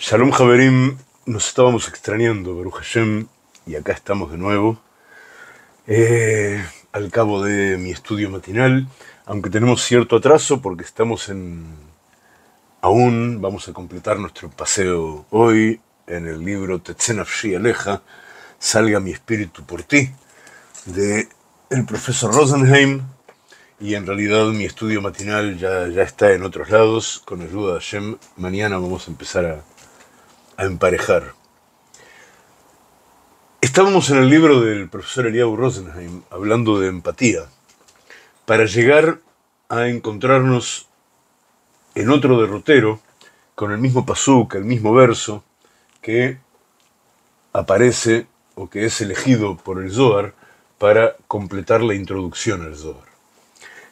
Shalom Javerim, nos estábamos extrañando, Baruch Hashem, y acá estamos de nuevo. Eh, al cabo de mi estudio matinal, aunque tenemos cierto atraso porque estamos en. Aún vamos a completar nuestro paseo hoy en el libro Tetzenafshi Aleja, Salga mi espíritu por ti, de el profesor Rosenheim, y en realidad mi estudio matinal ya, ya está en otros lados, con ayuda de Hashem. Mañana vamos a empezar a a emparejar. Estábamos en el libro del profesor Eliabu Rosenheim hablando de empatía para llegar a encontrarnos en otro derrotero con el mismo pasuca, el mismo verso que aparece o que es elegido por el Zohar para completar la introducción al Zohar,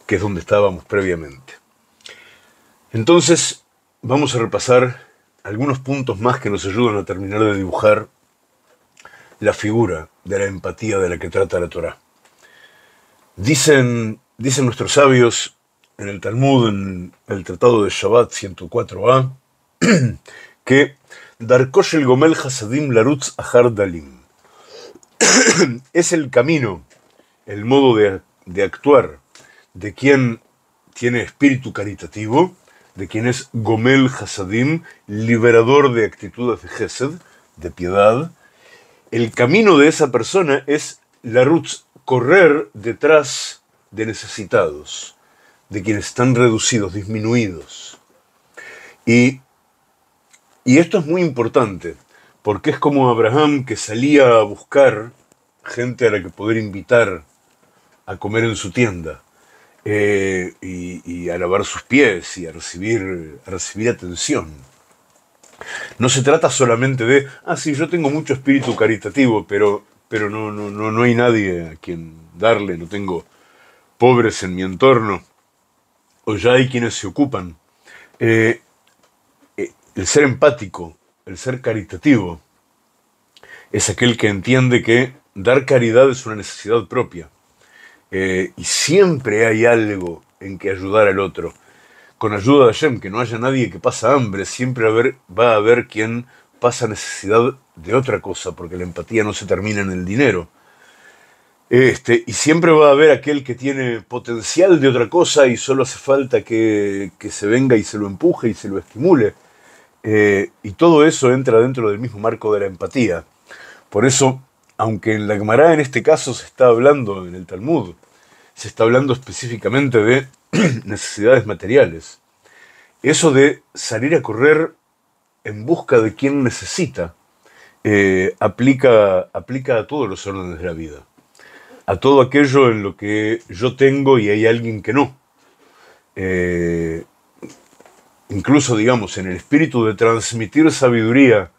que es donde estábamos previamente. Entonces, vamos a repasar algunos puntos más que nos ayudan a terminar de dibujar la figura de la empatía de la que trata la Torah. Dicen, dicen nuestros sabios en el Talmud, en el Tratado de Shabbat 104a, que Darkosh el Gomel Hasadim Larutz Ahar Dalim es el camino, el modo de, de actuar de quien tiene espíritu caritativo de quien es Gomel Hasadim, liberador de actitudes de Gesed, de piedad, el camino de esa persona es la ruts, correr detrás de necesitados, de quienes están reducidos, disminuidos. Y, y esto es muy importante, porque es como Abraham que salía a buscar gente a la que poder invitar a comer en su tienda eh, y, a lavar sus pies y a recibir, recibir atención. No se trata solamente de, ah, sí, yo tengo mucho espíritu caritativo, pero, pero no, no, no, hay nadie a quien darle, no tengo pobres en mi entorno, o ya hay quienes se ocupan. Eh, eh, el ser empático, el ser caritativo, es aquel que entiende que dar caridad es una necesidad propia. Eh, y siempre hay algo en que ayudar al otro. Con ayuda de Hashem, que no haya nadie que pasa hambre, siempre va a haber quien pasa necesidad de otra cosa, porque la empatía no se termina en el dinero. Este, y siempre va a haber aquel que tiene potencial de otra cosa y solo hace falta que, se venga y se lo empuje y se lo estimule. Eh, y todo eso entra dentro del mismo marco de la empatía. Por eso aunque en la Gemara en este caso se está hablando, en el Talmud, se está hablando específicamente de necesidades materiales. Eso de salir a correr en busca de quien necesita eh, aplica, aplica a todos los órdenes de la vida, a todo aquello en lo que yo tengo y hay alguien que no. Eh, incluso, digamos, en el espíritu de transmitir sabiduría,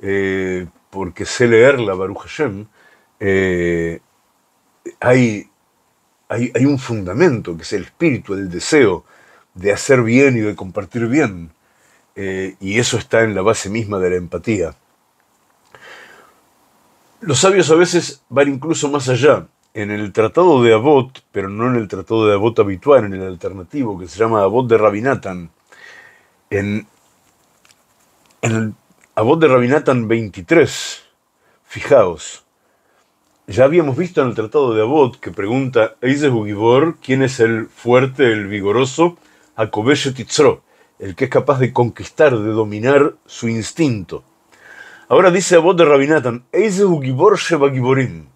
eh, porque sé la Baruch Hashem, eh, hay, hay, un fundamento que es el espíritu, el deseo de hacer bien y de compartir bien. Eh, y eso está en la base misma de la empatía. Los sabios a veces van incluso más allá. En el tratado de Abot, pero no en el tratado de Avot habitual, en el alternativo que se llama Avot de Rabinatan, en, en el a de Rabinatan 23, fijaos, ya habíamos visto en el Tratado de Abot que pregunta Eisehugibor, quién es el fuerte, el vigoroso, Akobeshe Titzro, el que es capaz de conquistar, de dominar su instinto. Ahora dice Abot de Rabinatan, Shebagiborim,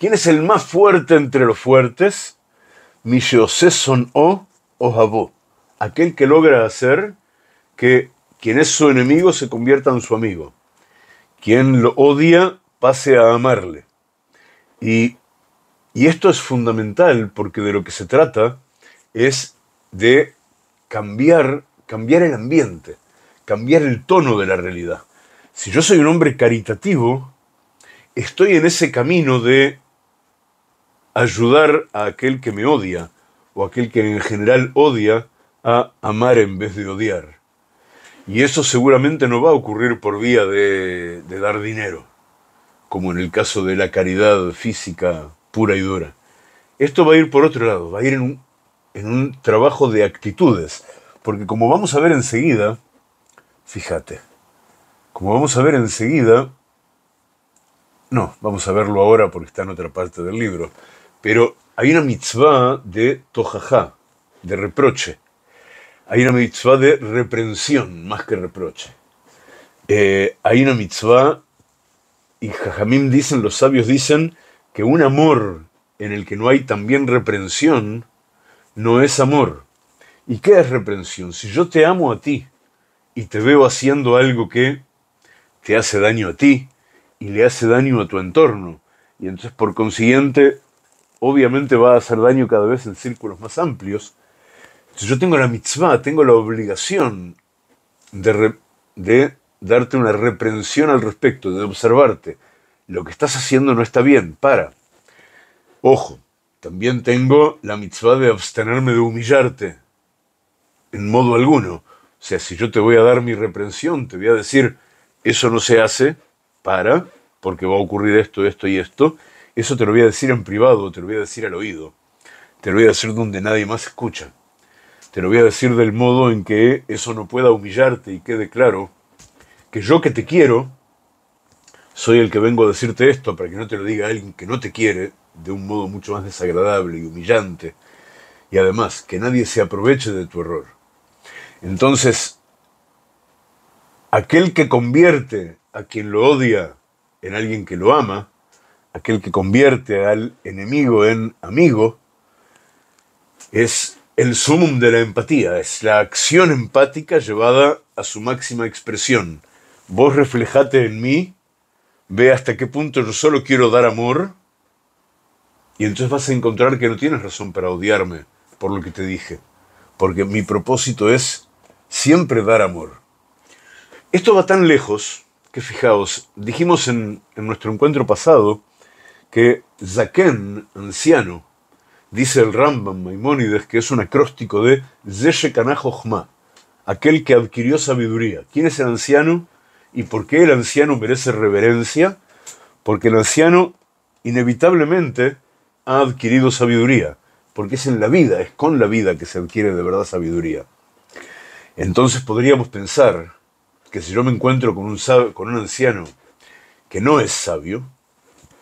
¿quién es el más fuerte entre los fuertes? Mishoseson son o Ojabó, aquel que logra hacer que quien es su enemigo se convierta en su amigo. Quien lo odia pase a amarle. Y, y esto es fundamental porque de lo que se trata es de cambiar, cambiar el ambiente, cambiar el tono de la realidad. Si yo soy un hombre caritativo, estoy en ese camino de ayudar a aquel que me odia o aquel que en general odia a amar en vez de odiar. Y eso seguramente no va a ocurrir por vía de, dar dinero, como en el caso de la caridad física pura y dura. Esto va a ir por otro lado, va a ir en un, en un trabajo de actitudes, porque como vamos a ver enseguida, fíjate, como vamos a ver enseguida, no, vamos a verlo ahora porque está en otra parte del libro, pero hay una mitzvah de tojajá, de reproche, hay una mitzvah de reprensión más que reproche. Eh, hay una mitzvah, y Jajamim dicen, los sabios dicen, que un amor en el que no hay también reprensión no es amor. ¿Y qué es reprensión? Si yo te amo a ti y te veo haciendo algo que te hace daño a ti y le hace daño a tu entorno, y entonces por consiguiente, obviamente va a hacer daño cada vez en círculos más amplios, yo tengo la mitzvah, tengo la obligación de, de darte una reprensión al respecto, de observarte. Lo que estás haciendo no está bien, para. Ojo, también tengo la mitzvah de abstenerme de humillarte, en modo alguno. O sea, si yo te voy a dar mi reprensión, te voy a decir, eso no se hace, para, porque va a ocurrir esto, esto y esto, eso te lo voy a decir en privado, te lo voy a decir al oído, te lo voy a decir donde nadie más escucha. Te lo voy a decir del modo en que eso no pueda humillarte y quede claro que yo que te quiero, soy el que vengo a decirte esto para que no te lo diga alguien que no te quiere de un modo mucho más desagradable y humillante. Y además, que nadie se aproveche de tu error. Entonces, aquel que convierte a quien lo odia en alguien que lo ama, aquel que convierte al enemigo en amigo, es el sumum de la empatía es la acción empática llevada a su máxima expresión. Vos reflejate en mí, ve hasta qué punto yo solo quiero dar amor, y entonces vas a encontrar que no tienes razón para odiarme por lo que te dije, porque mi propósito es siempre dar amor. Esto va tan lejos que fijaos, dijimos en, nuestro encuentro pasado que Zaken, anciano, Dice el Rambam Maimónides que es un acróstico de jochma aquel que adquirió sabiduría. ¿Quién es el anciano y por qué el anciano merece reverencia? Porque el anciano inevitablemente ha adquirido sabiduría, porque es en la vida, es con la vida que se adquiere de verdad sabiduría. Entonces podríamos pensar que si yo me encuentro con un, con un anciano que no es sabio,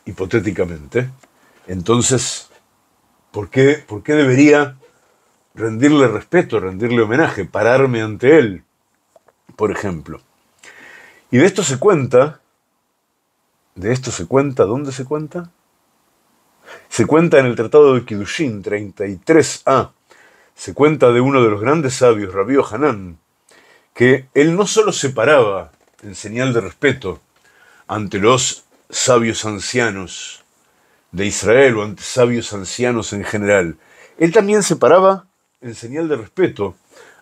hipotéticamente, entonces ¿Por qué, debería rendirle respeto, rendirle homenaje, pararme ante él, por ejemplo? Y de esto se cuenta, de esto se cuenta, ¿dónde se cuenta? Se cuenta en el Tratado de Kidushin, 33a, se cuenta de uno de los grandes sabios, Rabío Hanán, que él no solo se paraba en señal de respeto ante los sabios ancianos, de Israel o ante sabios ancianos en general. Él también se paraba en señal de respeto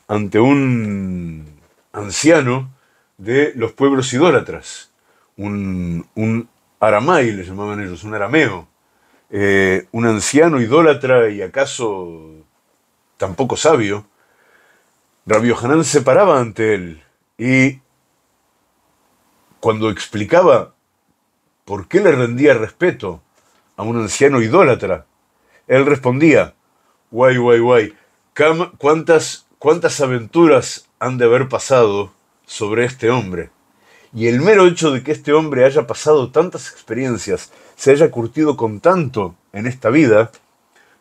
ante un anciano de los pueblos idólatras, un, un le llamaban ellos, un arameo, eh, un anciano idólatra y acaso tampoco sabio. Rabbi Hanan se paraba ante él y cuando explicaba por qué le rendía respeto a un anciano idólatra. Él respondía, guay, guay, guay, ¿cuántas, cuántas aventuras han de haber pasado sobre este hombre? Y el mero hecho de que este hombre haya pasado tantas experiencias, se haya curtido con tanto en esta vida,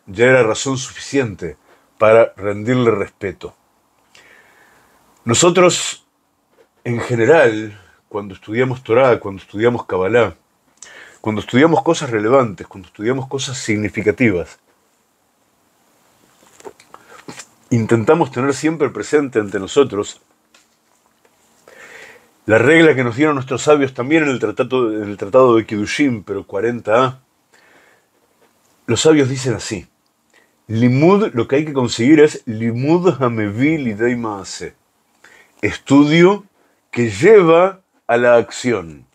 ya era razón suficiente para rendirle respeto. Nosotros, en general, cuando estudiamos Torah, cuando estudiamos Kabbalah, cuando estudiamos cosas relevantes, cuando estudiamos cosas significativas, intentamos tener siempre presente ante nosotros la regla que nos dieron nuestros sabios también en el Tratado, en tratado de Kiddushin, pero 40a. Los sabios dicen así, Limud, lo que hay que conseguir es Limud Hamevi Lidei Maase, estudio que lleva a la acción.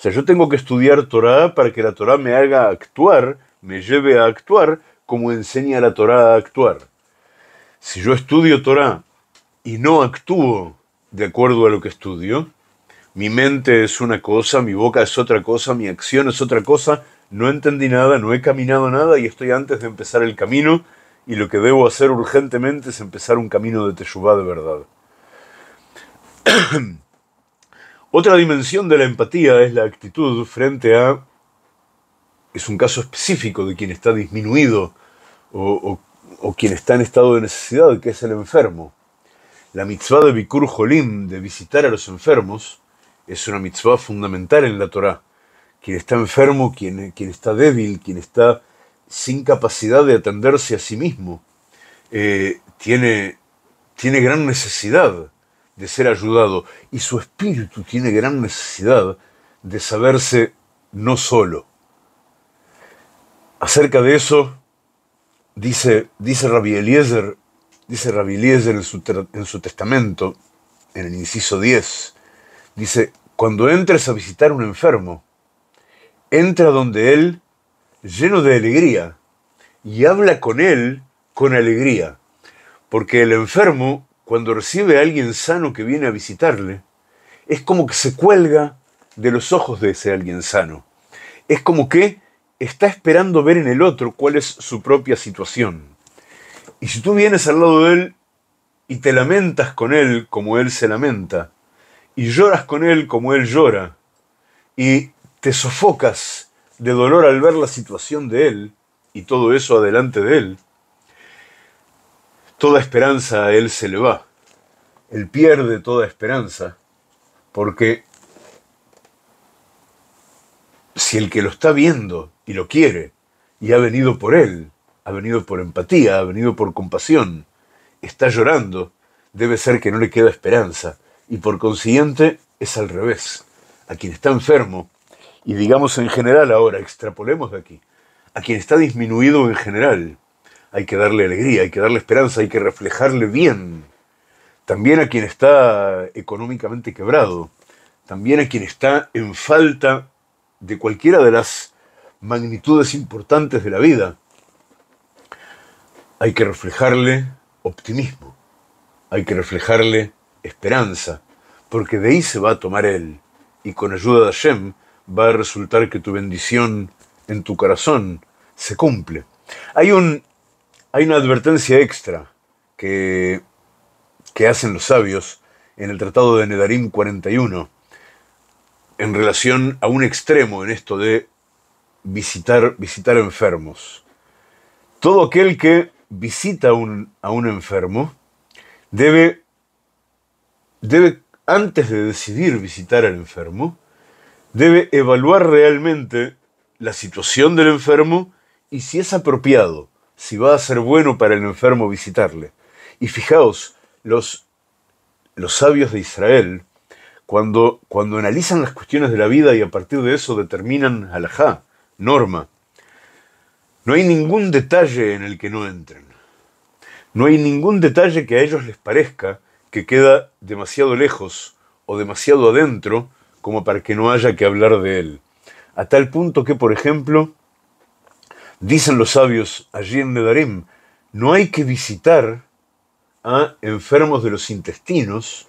O sea, yo tengo que estudiar Torah para que la Torah me haga actuar, me lleve a actuar como enseña la Torah a actuar. Si yo estudio Torah y no actúo de acuerdo a lo que estudio, mi mente es una cosa, mi boca es otra cosa, mi acción es otra cosa, no entendí nada, no he caminado nada y estoy antes de empezar el camino y lo que debo hacer urgentemente es empezar un camino de Teshuvah de verdad. Otra dimensión de la empatía es la actitud frente a... Es un caso específico de quien está disminuido o, quien está en estado de necesidad, que es el enfermo. La mitzvah de Bikur Jolim, de visitar a los enfermos, es una mitzvah fundamental en la Torah. Quien está enfermo, quien, quien está débil, quien está sin capacidad de atenderse a sí mismo, eh, tiene, tiene gran necesidad de ser ayudado y su espíritu tiene gran necesidad de saberse no solo. Acerca de eso, dice, dice Rabbi Eliezer, dice Rabbi en su, en su testamento, en el inciso 10, dice, cuando entres a visitar un enfermo, entra donde él lleno de alegría y habla con él con alegría, porque el enfermo cuando recibe a alguien sano que viene a visitarle, es como que se cuelga de los ojos de ese alguien sano. Es como que está esperando ver en el otro cuál es su propia situación. Y si tú vienes al lado de él y te lamentas con él como él se lamenta, y lloras con él como él llora, y te sofocas de dolor al ver la situación de él, y todo eso adelante de él, toda esperanza a él se le va. Él pierde toda esperanza porque si el que lo está viendo y lo quiere y ha venido por él, ha venido por empatía, ha venido por compasión, está llorando, debe ser que no le queda esperanza y por consiguiente es al revés. A quien está enfermo, y digamos en general ahora, extrapolemos de aquí, a quien está disminuido en general, hay que darle alegría, hay que darle esperanza, hay que reflejarle bien. También a quien está económicamente quebrado, también a quien está en falta de cualquiera de las magnitudes importantes de la vida. Hay que reflejarle optimismo, hay que reflejarle esperanza, porque de ahí se va a tomar él, y con ayuda de Hashem va a resultar que tu bendición en tu corazón se cumple. Hay un hay una advertencia extra que, hacen los sabios en el Tratado de Nedarim 41 en relación a un extremo en esto de visitar, visitar enfermos. Todo aquel que visita un, a un enfermo debe, debe, antes de decidir visitar al enfermo, debe evaluar realmente la situación del enfermo y si es apropiado si va a ser bueno para el enfermo visitarle. Y fijaos, los, los sabios de Israel, cuando, cuando analizan las cuestiones de la vida y a partir de eso determinan alajá, norma, no hay ningún detalle en el que no entren. No hay ningún detalle que a ellos les parezca que queda demasiado lejos o demasiado adentro como para que no haya que hablar de él. A tal punto que, por ejemplo, Dicen los sabios allí en Medarim, no hay que visitar a enfermos de los intestinos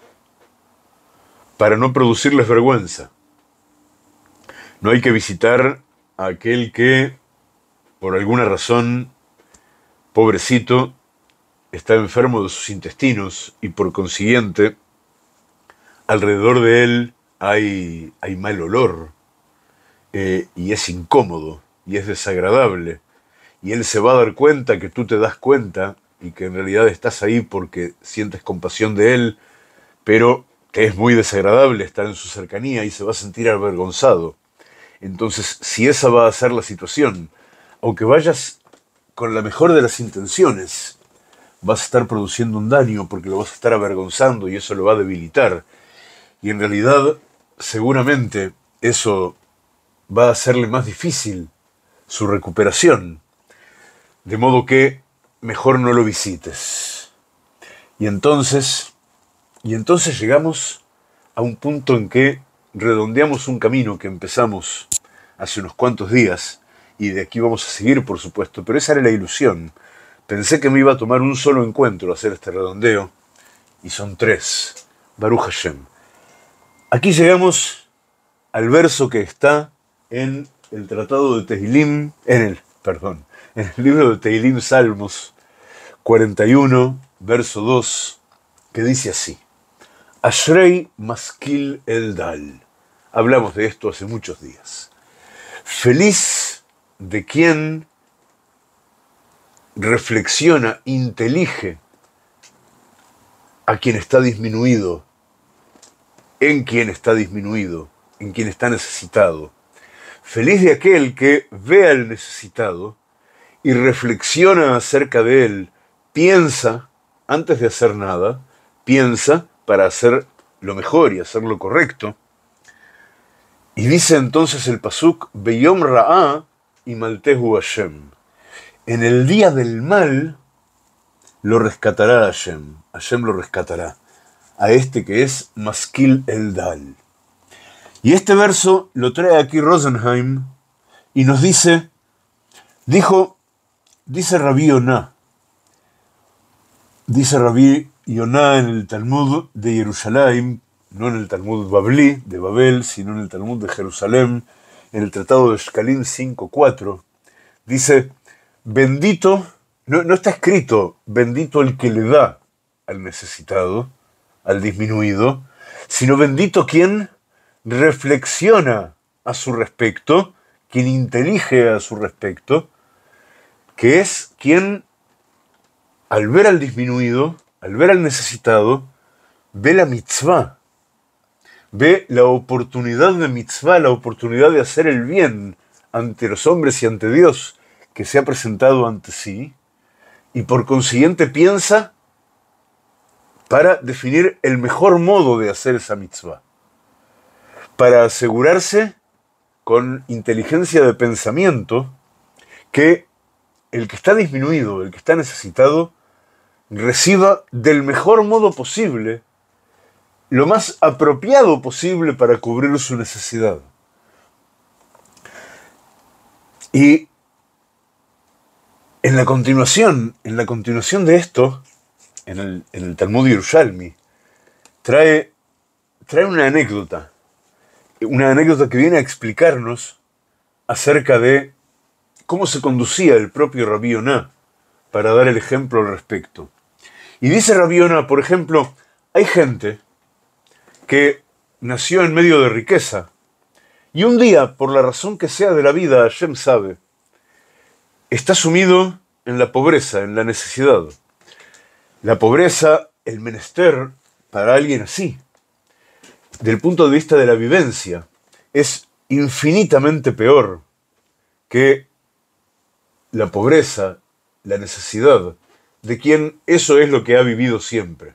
para no producirles vergüenza. No hay que visitar a aquel que, por alguna razón, pobrecito, está enfermo de sus intestinos y por consiguiente, alrededor de él hay, mal olor eh, y es incómodo y es desagradable. Y él se va a dar cuenta que tú te das cuenta y que en realidad estás ahí porque sientes compasión de él, pero que es muy desagradable estar en su cercanía y se va a sentir avergonzado. Entonces, si esa va a ser la situación, aunque vayas con la mejor de las intenciones, vas a estar produciendo un daño porque lo vas a estar avergonzando y eso lo va a debilitar. Y en realidad, seguramente, eso va a hacerle más difícil su recuperación. De modo que mejor no lo visites. Y entonces, y entonces llegamos a un punto en que redondeamos un camino que empezamos hace unos cuantos días y de aquí vamos a seguir, por supuesto, pero esa era la ilusión. Pensé que me iba a tomar un solo encuentro hacer este redondeo y son tres. Baruch Hashem. Aquí llegamos al verso que está en el tratado de Tehilim, en el, perdón, en el libro de Tehilim Salmos 41, verso 2, que dice así: Ashrei Maskil dal. Hablamos de esto hace muchos días. Feliz de quien reflexiona, intelige a quien está disminuido, en quien está disminuido, en quien está necesitado Feliz de aquel que ve al necesitado y reflexiona acerca de él, piensa antes de hacer nada, piensa para hacer lo mejor y hacer lo correcto. Y dice entonces el Pasuk, Beyom Ra'a y Maltehu Hashem. En el día del mal lo rescatará Hashem. Hashem lo rescatará. A este que es Maskil Dal. Y este verso lo trae aquí Rosenheim y nos dice, dijo, dice Rabí Yoná, dice Rabí Yoná en el Talmud de Jerusalén, no en el Talmud Bablí de Babel, sino en el Talmud de Jerusalén, en el Tratado de Shkalim 5.4, dice, bendito, no, no está escrito, bendito el que le da al necesitado, al disminuido, sino bendito quien reflexiona a su respecto, quien intelige a su respecto, que es quien, al ver al disminuido, al ver al necesitado, ve la mitzvah, ve la oportunidad de mitzvah, la oportunidad de hacer el bien ante los hombres y ante Dios que se ha presentado ante sí, y por consiguiente piensa para definir el mejor modo de hacer esa mitzvah para asegurarse con inteligencia de pensamiento que el que está disminuido, el que está necesitado, reciba del mejor modo posible, lo más apropiado posible para cubrir su necesidad. Y en la continuación, en la continuación de esto, en el, Talmud Yerushalmi, trae, trae una anécdota una anécdota que viene a explicarnos acerca de cómo se conducía el propio Rabbi para dar el ejemplo al respecto. Y dice Rabbi por ejemplo, hay gente que nació en medio de riqueza y un día, por la razón que sea de la vida, Hashem sabe, está sumido en la pobreza, en la necesidad. La pobreza, el menester para alguien así, del punto de vista de la vivencia, es infinitamente peor que la pobreza, la necesidad, de quien eso es lo que ha vivido siempre.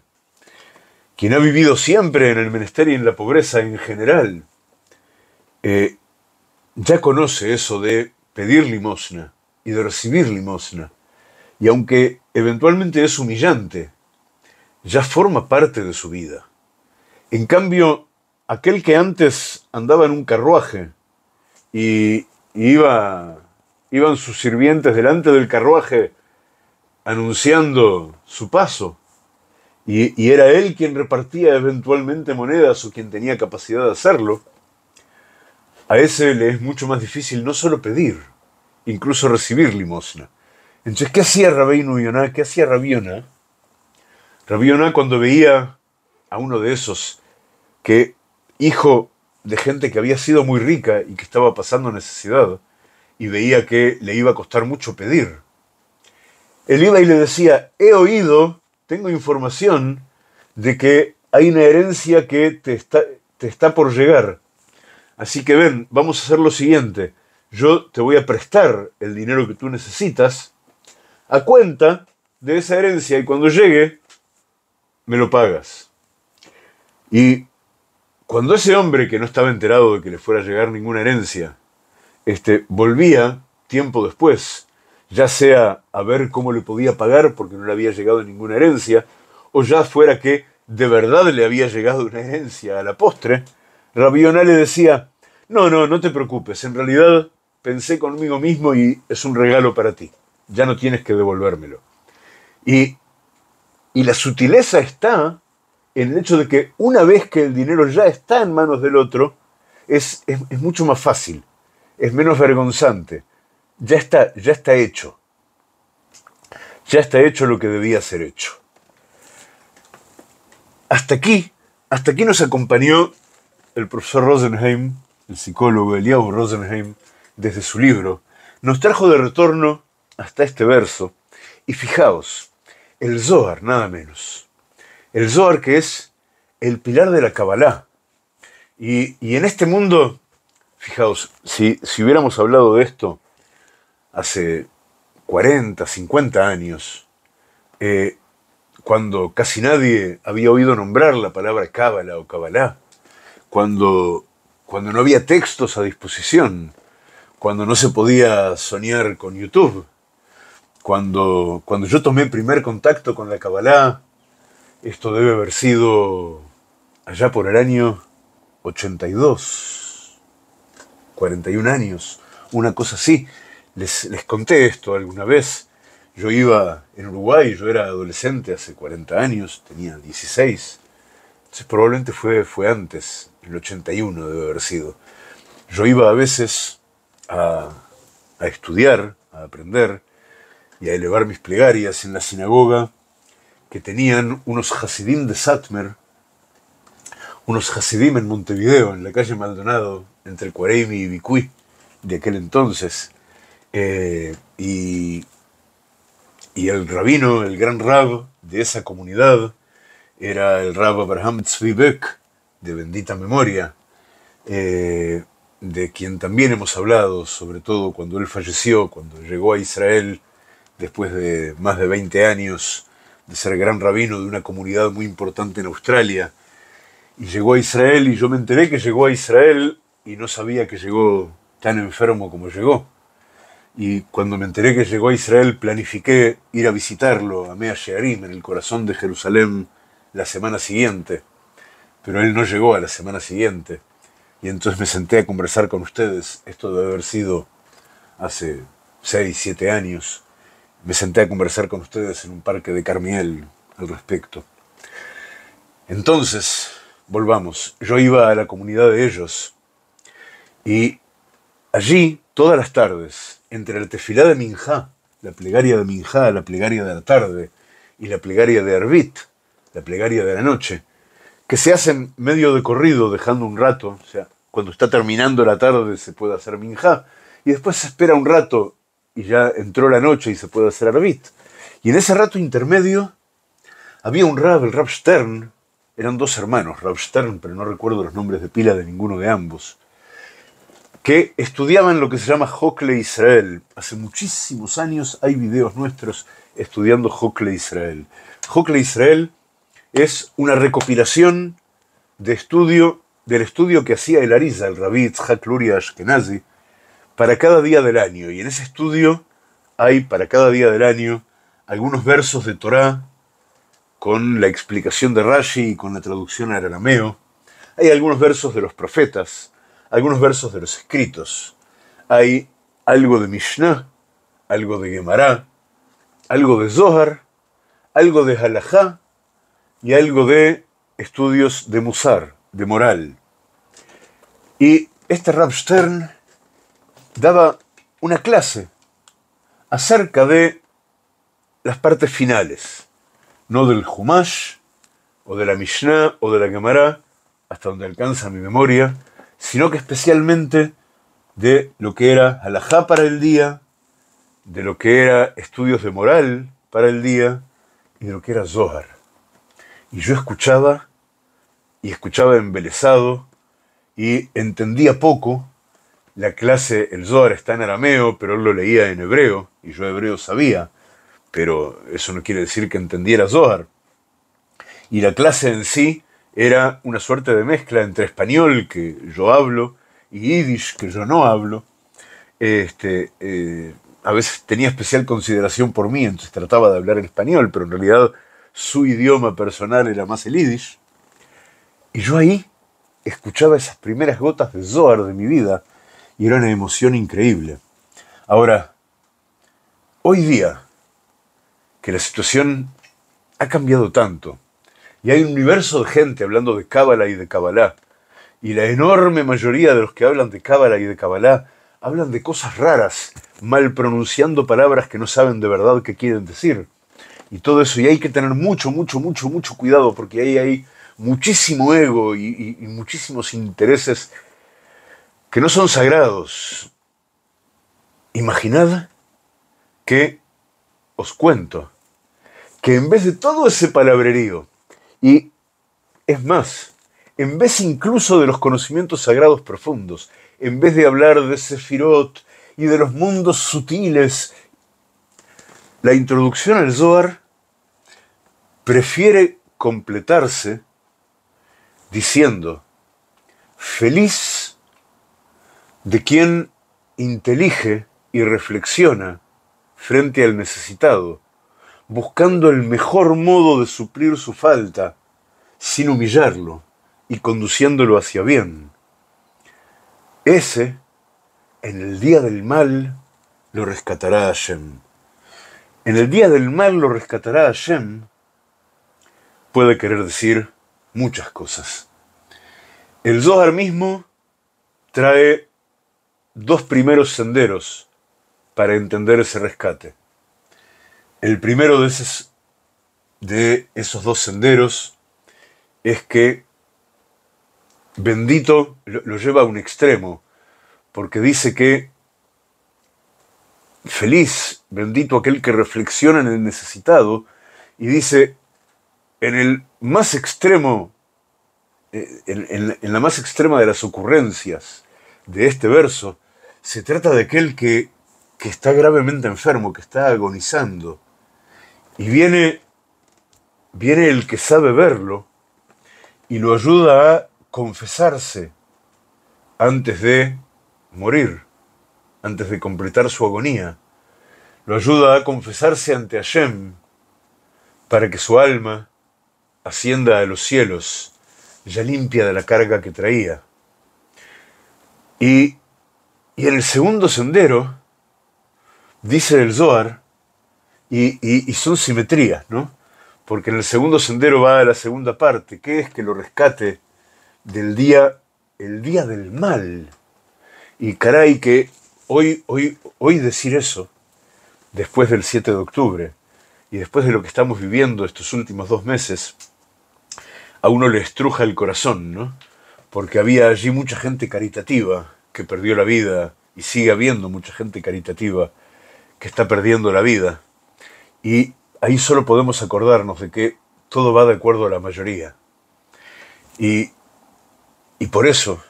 Quien ha vivido siempre en el ministerio y en la pobreza en general, eh, ya conoce eso de pedir limosna y de recibir limosna. Y aunque eventualmente es humillante, ya forma parte de su vida. En cambio, aquel que antes andaba en un carruaje y, iba, iban sus sirvientes delante del carruaje anunciando su paso, y, era él quien repartía eventualmente monedas o quien tenía capacidad de hacerlo, a ese le es mucho más difícil no solo pedir, incluso recibir limosna. Entonces, ¿qué hacía Rabino Yoná? ¿Qué hacía Rabiona? Rabiona cuando veía a uno de esos que hijo de gente que había sido muy rica y que estaba pasando necesidad, y veía que le iba a costar mucho pedir. Él iba y le decía, he oído, tengo información de que hay una herencia que te está, te está por llegar. Así que ven, vamos a hacer lo siguiente. Yo te voy a prestar el dinero que tú necesitas a cuenta de esa herencia y cuando llegue, me lo pagas. Y cuando ese hombre que no estaba enterado de que le fuera a llegar ninguna herencia, este, volvía tiempo después, ya sea a ver cómo le podía pagar porque no le había llegado ninguna herencia, o ya fuera que de verdad le había llegado una herencia a la postre, Rabiona le decía, no, no, no te preocupes, en realidad pensé conmigo mismo y es un regalo para ti, ya no tienes que devolvérmelo. Y, y la sutileza está en el hecho de que una vez que el dinero ya está en manos del otro, es, mucho más fácil, es menos vergonzante, ya está, ya está hecho, ya está hecho lo que debía ser hecho. Hasta aquí, hasta aquí nos acompañó el profesor Rosenheim, el psicólogo Eliab Rosenheim, desde su libro, nos trajo de retorno hasta este verso, y fijaos, el Zohar nada menos el Zohar, que es el pilar de la Kabbalah. Y, en este mundo, fijaos, si, hubiéramos hablado de esto hace 40, 50 años, eh, cuando casi nadie había oído nombrar la palabra Kabbalah o Kabbalah, cuando, cuando no había textos a disposición, cuando no se podía soñar con YouTube, cuando, cuando yo tomé primer contacto con la Kabbalah, esto debe haber sido allá por el año 82, 41 años, una cosa así. Les, conté esto alguna vez. Yo iba en Uruguay, yo era adolescente hace 40 años, tenía 16. Entonces probablemente fue, fue antes, el 81 debe haber sido. Yo iba a veces a, a estudiar, a aprender y a elevar mis plegarias en la sinagoga que tenían unos Hasidim de Satmer, unos Hasidim en Montevideo, en la calle Maldonado, entre Cuaremi y Vicuí, de aquel entonces. Eh, y, el rabino, el gran rab de esa comunidad, era el rab Abraham Zvibek, de bendita memoria, eh, de quien también hemos hablado, sobre todo cuando él falleció, cuando llegó a Israel después de más de 20 años de ser gran rabino de una comunidad muy importante en Australia. Y llegó a Israel y yo me enteré que llegó a Israel y no sabía que llegó tan enfermo como llegó. Y cuando me enteré que llegó a Israel, planifiqué ir a visitarlo a Mea Shearim, en el corazón de Jerusalén, la semana siguiente. Pero él no llegó a la semana siguiente. Y entonces me senté a conversar con ustedes. Esto debe haber sido hace 6, 7 años me senté a conversar con ustedes en un parque de Carmiel al respecto. Entonces, volvamos, yo iba a la comunidad de ellos y allí, todas las tardes, entre la tefilá de Minjá, la plegaria de Minjá, la plegaria de la tarde, y la plegaria de Arbit, la plegaria de la noche, que se hacen medio de corrido, dejando un rato, o sea, cuando está terminando la tarde se puede hacer Minjá, y después se espera un rato y ya entró la noche y se puede hacer Arabit. Y en ese rato intermedio había un rab, el rab Stern, eran dos hermanos, rab Stern, pero no recuerdo los nombres de pila de ninguno de ambos, que estudiaban lo que se llama Jocle Israel. Hace muchísimos años hay videos nuestros estudiando Jocle Israel. Jocle Israel es una recopilación de estudio, del estudio que hacía el Ariza, el rabí Hakluria Luria Ashkenazi, para cada día del año. Y en ese estudio hay para cada día del año algunos versos de Torá con la explicación de Rashi y con la traducción al arameo. Hay algunos versos de los profetas, algunos versos de los escritos. Hay algo de Mishnah, algo de Gemara, algo de Zohar, algo de Halajá y algo de estudios de Musar, de moral. Y este Stern daba una clase acerca de las partes finales, no del Humash, o de la Mishnah, o de la Gemara, hasta donde alcanza mi memoria, sino que especialmente de lo que era halajá para el día, de lo que era estudios de moral para el día y de lo que era Zohar. Y yo escuchaba, y escuchaba embelesado, y entendía poco, la clase, el Zohar está en arameo, pero él lo leía en hebreo, y yo hebreo sabía, pero eso no quiere decir que entendiera Zohar. Y la clase en sí era una suerte de mezcla entre español, que yo hablo, y yiddish, que yo no hablo. Este, eh, a veces tenía especial consideración por mí, entonces trataba de hablar en español, pero en realidad su idioma personal era más el yiddish. Y yo ahí escuchaba esas primeras gotas de Zohar de mi vida, y era una emoción increíble. Ahora, hoy día, que la situación ha cambiado tanto, y hay un universo de gente hablando de Cábala y de Cabalá y la enorme mayoría de los que hablan de Cábala y de Cabalá hablan de cosas raras, mal pronunciando palabras que no saben de verdad qué quieren decir. Y todo eso, y hay que tener mucho, mucho, mucho, mucho cuidado, porque ahí hay muchísimo ego y muchísimos intereses que no son sagrados. Imaginad que os cuento que en vez de todo ese palabrerío, y es más, en vez incluso de los conocimientos sagrados profundos, en vez de hablar de Sefirot y de los mundos sutiles, la introducción al Zohar prefiere completarse diciendo, feliz de quien intelige y reflexiona frente al necesitado, buscando el mejor modo de suplir su falta, sin humillarlo y conduciéndolo hacia bien. Ese, en el día del mal, lo rescatará Hashem. En el día del mal lo rescatará Hashem puede querer decir muchas cosas. El Zohar mismo trae dos primeros senderos para entender ese rescate. El primero de esos, de esos dos senderos es que bendito lo lleva a un extremo, porque dice que feliz, bendito aquel que reflexiona en el necesitado, y dice, en el más extremo, eh, en, la más extrema de las ocurrencias de este verso, se trata de aquel que, está gravemente enfermo, que está agonizando. Y viene, viene el que sabe verlo y lo ayuda a confesarse antes de morir, antes de completar su agonía. Lo ayuda a confesarse ante Hashem para que su alma ascienda a los cielos, ya limpia de la carga que traía. Y y en el segundo sendero, dice el Zohar, y, y, son simetrías, ¿no? Porque en el segundo sendero va a la segunda parte, que es que lo rescate del día, el día del mal. Y caray, que hoy, hoy, hoy decir eso, después del 7 de octubre, y después de lo que estamos viviendo estos últimos dos meses, a uno le estruja el corazón, ¿no? Porque había allí mucha gente caritativa, que perdió la vida y sigue habiendo mucha gente caritativa que está perdiendo la vida. Y ahí solo podemos acordarnos de que todo va de acuerdo a la mayoría. Y, y por eso,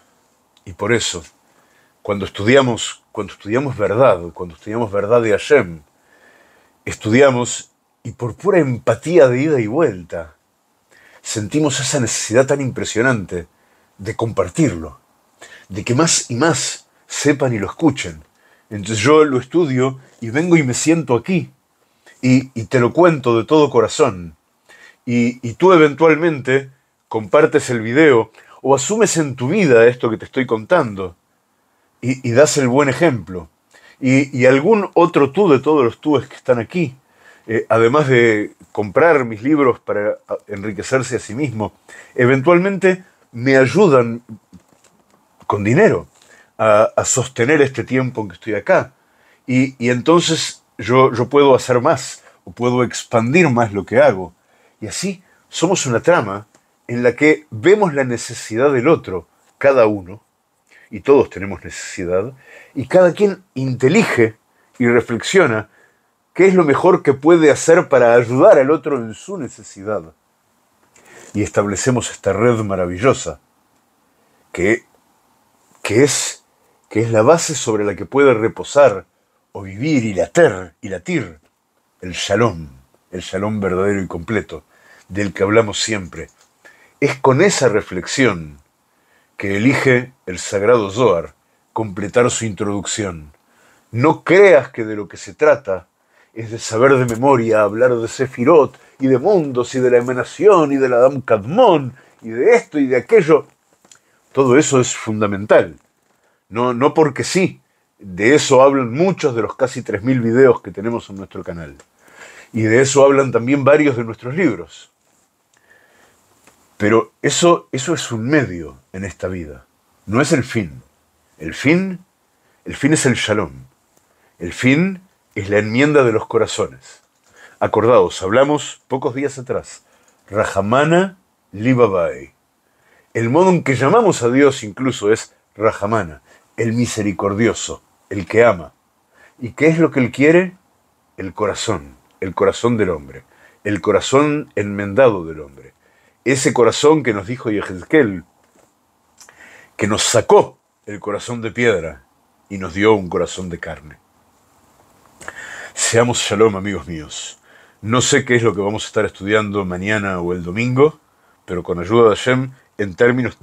y por eso, cuando estudiamos, cuando estudiamos verdad, cuando estudiamos verdad de Hashem, estudiamos y por pura empatía de ida y vuelta, sentimos esa necesidad tan impresionante de compartirlo de que más y más sepan y lo escuchen. Entonces yo lo estudio y vengo y me siento aquí y, te lo cuento de todo corazón. Y, tú eventualmente compartes el video o asumes en tu vida esto que te estoy contando y, das el buen ejemplo. Y, algún otro tú de todos los túes que están aquí, eh, además de comprar mis libros para enriquecerse a sí mismo, eventualmente me ayudan, con dinero a, sostener este tiempo en que estoy acá. Y, entonces yo, yo puedo hacer más o puedo expandir más lo que hago. Y así somos una trama en la que vemos la necesidad del otro, cada uno, y todos tenemos necesidad, y cada quien intelige y reflexiona qué es lo mejor que puede hacer para ayudar al otro en su necesidad. Y establecemos esta red maravillosa, que que es, que es la base sobre la que puede reposar o vivir y latir, y latir el shalom, el shalom verdadero y completo, del que hablamos siempre. Es con esa reflexión que elige el sagrado Zohar completar su introducción. No creas que de lo que se trata es de saber de memoria, hablar de Sefirot y de mundos y de la emanación y de la Adam Kadmon y de esto y de aquello. Todo eso es fundamental. No, no porque sí. De eso hablan muchos de los casi 3.000 videos que tenemos en nuestro canal. Y de eso hablan también varios de nuestros libros. Pero eso, eso es un medio en esta vida. No es el fin. El fin, el fin es el shalom. El fin es la enmienda de los corazones. Acordados, hablamos pocos días atrás. Rahamana Libabai. El modo en que llamamos a Dios incluso es Rahamana, el misericordioso, el que ama. ¿Y qué es lo que él quiere? El corazón, el corazón del hombre, el corazón enmendado del hombre. Ese corazón que nos dijo Yehezkel, que nos sacó el corazón de piedra y nos dio un corazón de carne. Seamos shalom amigos míos. No sé qué es lo que vamos a estar estudiando mañana o el domingo pero con ayuda de Hashem, en términos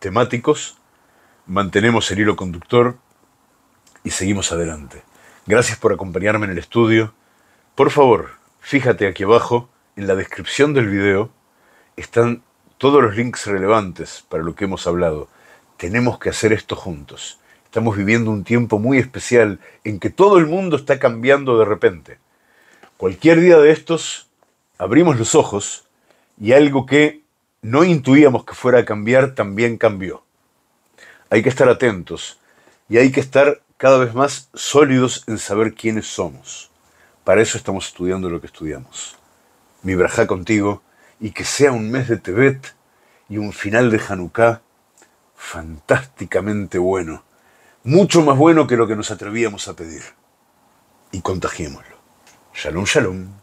temáticos, mantenemos el hilo conductor y seguimos adelante. Gracias por acompañarme en el estudio. Por favor, fíjate aquí abajo, en la descripción del video, están todos los links relevantes para lo que hemos hablado. Tenemos que hacer esto juntos. Estamos viviendo un tiempo muy especial en que todo el mundo está cambiando de repente. Cualquier día de estos, abrimos los ojos y algo que no intuíamos que fuera a cambiar, también cambió. Hay que estar atentos y hay que estar cada vez más sólidos en saber quiénes somos. Para eso estamos estudiando lo que estudiamos. Mi brajá contigo y que sea un mes de Tebet y un final de Hanukkah fantásticamente bueno, mucho más bueno que lo que nos atrevíamos a pedir. Y contagiémoslo. Shalom, shalom.